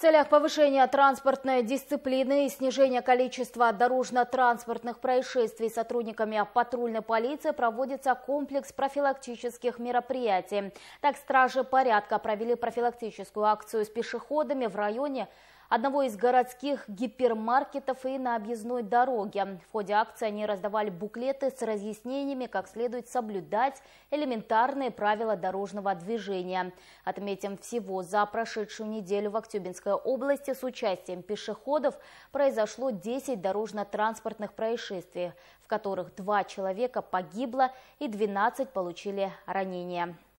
целях повышения транспортной дисциплины и снижения количества дорожно-транспортных происшествий сотрудниками патрульной полиции проводится комплекс профилактических мероприятий. Так, стражи порядка провели профилактическую акцию с пешеходами в районе одного из городских гипермаркетов и на объездной дороге. В ходе акции они раздавали буклеты с разъяснениями, как следует соблюдать элементарные правила дорожного движения. Отметим, всего за прошедшую неделю в Актюбинской области с участием пешеходов произошло 10 дорожно-транспортных происшествий, в которых два человека погибло и 12 получили ранения.